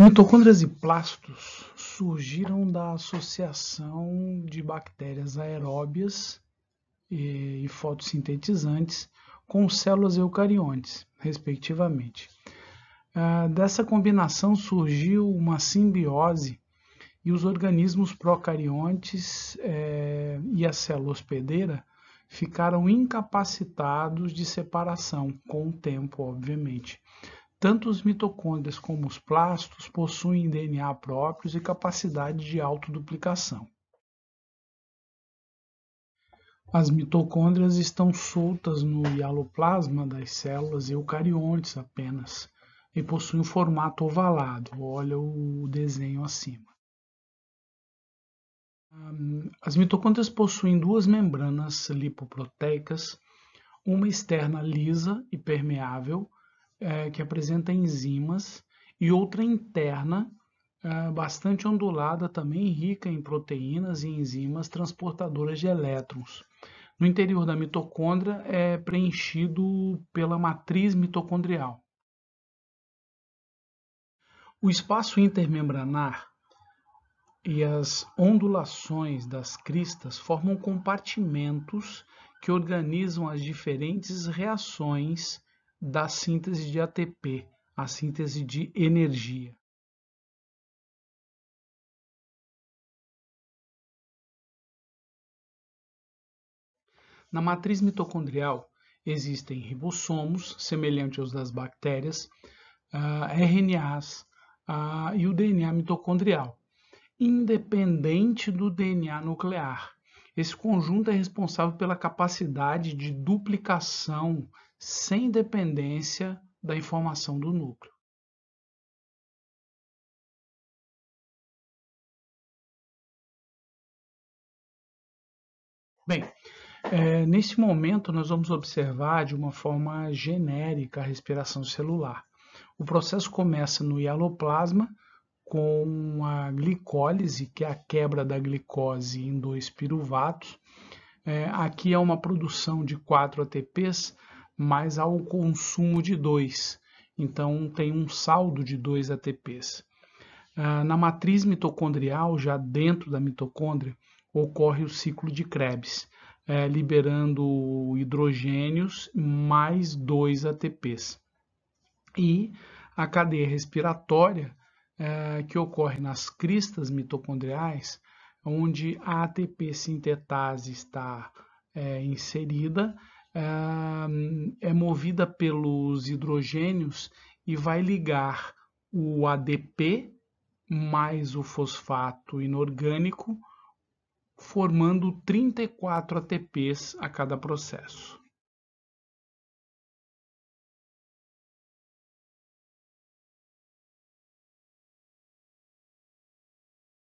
Mitocôndrias e plastos surgiram da associação de bactérias aeróbias e fotossintetizantes com células eucariontes, respectivamente. Ah, dessa combinação surgiu uma simbiose e os organismos procariontes eh, e a célula hospedeira ficaram incapacitados de separação, com o tempo, obviamente. Tanto os mitocôndrias como os plastos possuem DNA próprios e capacidade de autoduplicação. As mitocôndrias estão soltas no hialoplasma das células eucariontes apenas e possuem um formato ovalado, olha o desenho acima. Hum, as mitocôndrias possuem duas membranas lipoproteicas, uma externa lisa e permeável é, que apresenta enzimas, e outra interna, é, bastante ondulada, também rica em proteínas e enzimas transportadoras de elétrons. No interior da mitocôndria é preenchido pela matriz mitocondrial. O espaço intermembranar e as ondulações das cristas formam compartimentos que organizam as diferentes reações da síntese de ATP, a síntese de energia. Na matriz mitocondrial existem ribossomos, semelhantes aos das bactérias, uh, ah, RNAs uh, ah, e o DNA mitocondrial, independente do DNA nuclear. Esse conjunto é responsável pela capacidade de duplicação sem dependência da informação do núcleo. Bem, é, nesse momento nós vamos observar de uma forma genérica a respiração celular. O processo começa no hialoplasma, com a glicólise, que é a quebra da glicose em dois piruvatos. É, aqui é uma produção de 4 ATPs, mas há o consumo de 2. Então, tem um saldo de 2 ATPs. É, na matriz mitocondrial, já dentro da mitocôndria, ocorre o ciclo de Krebs, é, liberando hidrogênios mais 2 ATPs. E a cadeia respiratória é, que ocorre nas cristas mitocondriais, onde a ATP sintetase está é, inserida, é, é movida pelos hidrogênios e vai ligar o ADP mais o fosfato inorgânico, formando 34 ATPs a cada processo.